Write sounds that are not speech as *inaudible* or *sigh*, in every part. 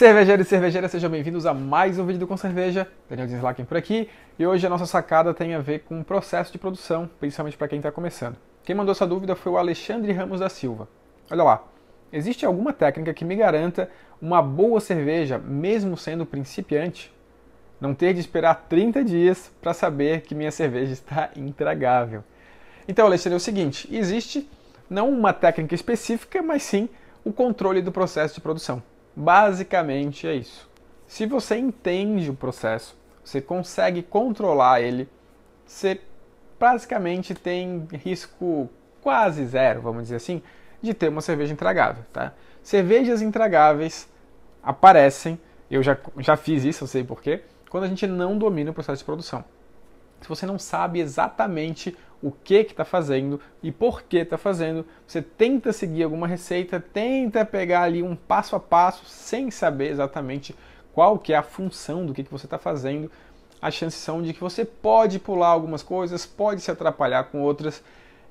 Cervejeiros e cervejeiras, sejam bem-vindos a mais um vídeo do Com Cerveja. Daniel Dinslaken por aqui. E hoje a nossa sacada tem a ver com o processo de produção, principalmente para quem está começando. Quem mandou essa dúvida foi o Alexandre Ramos da Silva. Olha lá, existe alguma técnica que me garanta uma boa cerveja, mesmo sendo principiante? Não ter de esperar 30 dias para saber que minha cerveja está intragável. Então, Alexandre, é o seguinte: existe não uma técnica específica, mas sim o controle do processo de produção. Basicamente é isso. Se você entende o processo, você consegue controlar ele, você basicamente tem risco quase zero, vamos dizer assim, de ter uma cerveja intragável, tá? Cervejas intragáveis aparecem, eu já, já fiz isso, eu sei porquê, quando a gente não domina o processo de produção. Se você não sabe exatamente o que que está fazendo e por que está fazendo. Você tenta seguir alguma receita, tenta pegar ali um passo a passo sem saber exatamente qual que é a função do que, que você está fazendo. As chances são de que você pode pular algumas coisas, pode se atrapalhar com outras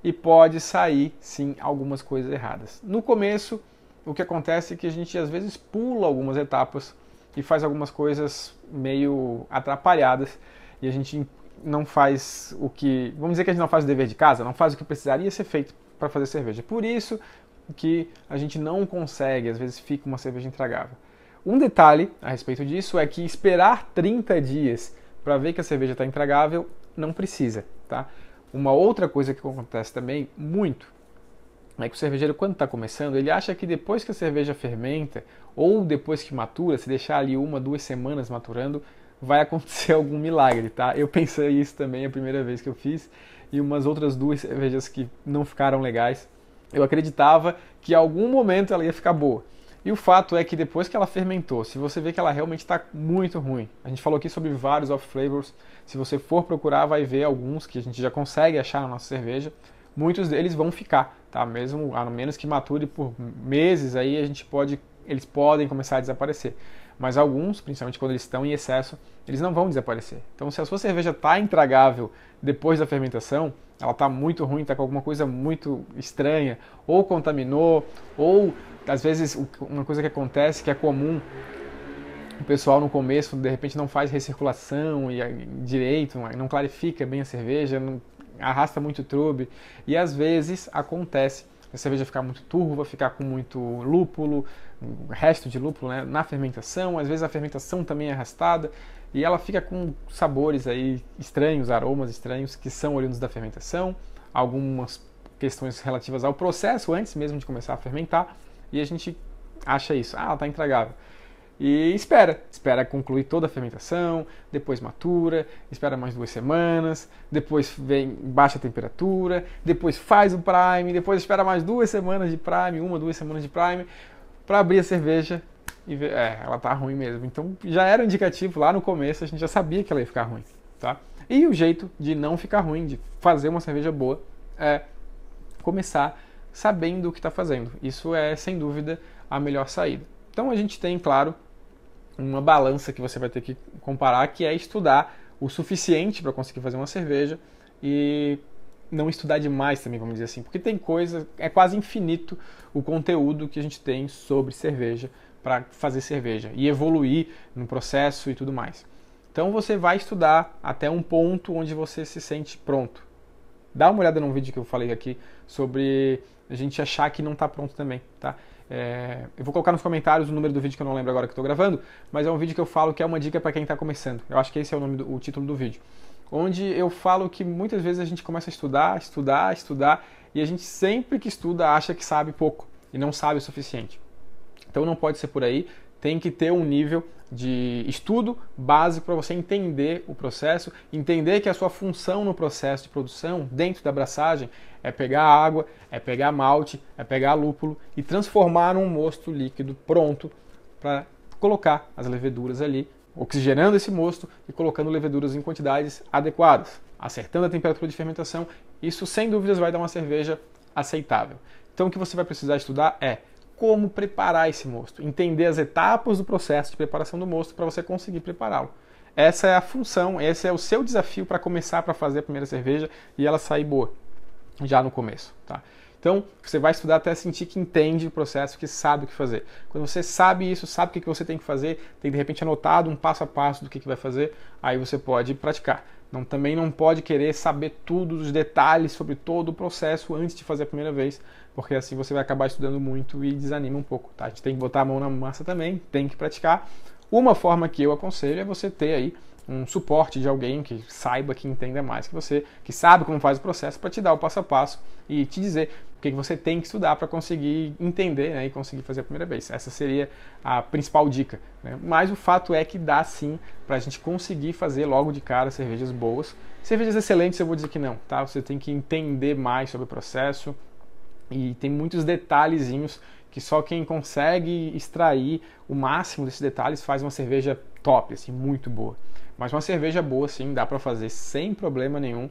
e pode sair sim algumas coisas erradas. No começo, o que acontece é que a gente às vezes pula algumas etapas e faz algumas coisas meio atrapalhadas e a gente não faz o que. Vamos dizer que a gente não faz o dever de casa, não faz o que precisaria ser feito para fazer cerveja. Por isso que a gente não consegue, às vezes fica uma cerveja intragável. Um detalhe a respeito disso é que esperar 30 dias para ver que a cerveja está intragável não precisa, tá? Uma outra coisa que acontece também muito é que o cervejeiro, quando está começando, ele acha que depois que a cerveja fermenta ou depois que matura, se deixar ali uma, duas semanas maturando, vai acontecer *laughs* algum milagre, tá? Eu pensei isso também a primeira vez que eu fiz e umas outras duas cervejas que não ficaram legais. Eu acreditava que em algum momento ela ia ficar boa. E o fato é que depois que ela fermentou, se você vê que ela realmente está muito ruim, a gente falou aqui sobre vários off flavors. Se você for procurar, vai ver alguns que a gente já consegue achar na nossa cerveja. Muitos deles vão ficar, tá? Mesmo a menos que mature por meses, aí a gente pode, eles podem começar a desaparecer mas alguns, principalmente quando eles estão em excesso, eles não vão desaparecer. Então, se a sua cerveja está intragável depois da fermentação, ela está muito ruim, está com alguma coisa muito estranha, ou contaminou, ou às vezes uma coisa que acontece que é comum, o pessoal no começo de repente não faz recirculação e eh, direito, não clarifica bem a cerveja, não arrasta muito trube, e às vezes acontece a cerveja ficar muito turva, ficar com muito lúpulo, resto de lúpulo né, na fermentação, às vezes a fermentação também é arrastada e ela fica com sabores aí estranhos, aromas estranhos que são oriundos da fermentação, algumas questões relativas ao processo antes mesmo de começar a fermentar e a gente acha isso, ah, tá intragável. E espera, espera concluir toda a fermentação, depois matura, espera mais duas semanas, depois vem baixa temperatura, depois faz o prime, depois espera mais duas semanas de prime, uma, duas semanas de prime, para abrir a cerveja e ver, é, ela tá ruim mesmo. Então já era um indicativo lá no começo, a gente já sabia que ela ia ficar ruim, tá? E o jeito de não ficar ruim, de fazer uma cerveja boa, é começar sabendo o que está fazendo. Isso é, sem dúvida, a melhor saída. Então a gente tem, claro, uma balança que você vai ter que comparar, que é estudar o suficiente para conseguir fazer uma cerveja e não estudar demais também, vamos dizer assim, porque tem coisa, é quase infinito o conteúdo que a gente tem sobre cerveja para fazer cerveja e evoluir no processo e tudo mais. Então você vai estudar até um ponto onde você se sente pronto. Dá uma olhada num vídeo que eu falei aqui sobre a gente achar que não está pronto também, tá? É, eu vou colocar nos comentários o número do vídeo que eu não lembro agora que estou gravando, mas é um vídeo que eu falo que é uma dica para quem está começando. Eu acho que esse é o, nome do, o título do vídeo. Onde eu falo que muitas vezes a gente começa a estudar, estudar, estudar, e a gente sempre que estuda acha que sabe pouco e não sabe o suficiente. Então não pode ser por aí, tem que ter um nível de estudo básico para você entender o processo, entender que a sua função no processo de produção, dentro da abraçagem, é pegar água, é pegar malte, é pegar lúpulo e transformar num mosto líquido pronto para colocar as leveduras ali, oxigenando esse mosto e colocando leveduras em quantidades adequadas, acertando a temperatura de fermentação. Isso sem dúvidas vai dar uma cerveja aceitável. Então o que você vai precisar estudar é como preparar esse mosto, entender as etapas do processo de preparação do mosto para você conseguir prepará-lo. Essa é a função, esse é o seu desafio para começar para fazer a primeira cerveja e ela sair boa já no começo, tá? Então, você vai estudar até sentir que entende o processo, que sabe o que fazer. Quando você sabe isso, sabe o que você tem que fazer, tem de repente anotado um passo a passo do que vai fazer, aí você pode praticar. Não, também não pode querer saber tudo, os detalhes sobre todo o processo antes de fazer a primeira vez, porque assim você vai acabar estudando muito e desanima um pouco. Tá? A gente tem que botar a mão na massa também, tem que praticar, uma forma que eu aconselho é você ter aí um suporte de alguém que saiba, que entenda mais que você, que sabe como faz o processo, para te dar o passo a passo e te dizer o que você tem que estudar para conseguir entender né, e conseguir fazer a primeira vez. Essa seria a principal dica. Né? Mas o fato é que dá sim para a gente conseguir fazer logo de cara cervejas boas. Cervejas excelentes eu vou dizer que não, tá? Você tem que entender mais sobre o processo e tem muitos detalhezinhos que só quem consegue extrair o máximo desses detalhes faz uma cerveja top, assim, muito boa. Mas uma cerveja boa, sim, dá para fazer sem problema nenhum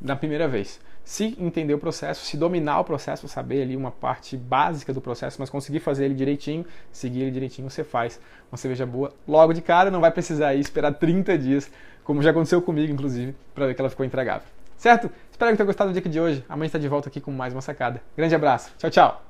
na primeira vez. Se entender o processo, se dominar o processo, saber ali uma parte básica do processo, mas conseguir fazer ele direitinho, seguir ele direitinho, você faz uma cerveja boa logo de cara, não vai precisar aí esperar 30 dias, como já aconteceu comigo, inclusive, para ver que ela ficou entregável. Certo? Espero que tenha gostado do dia de hoje. Amanhã está de volta aqui com mais uma sacada. Grande abraço. Tchau, tchau.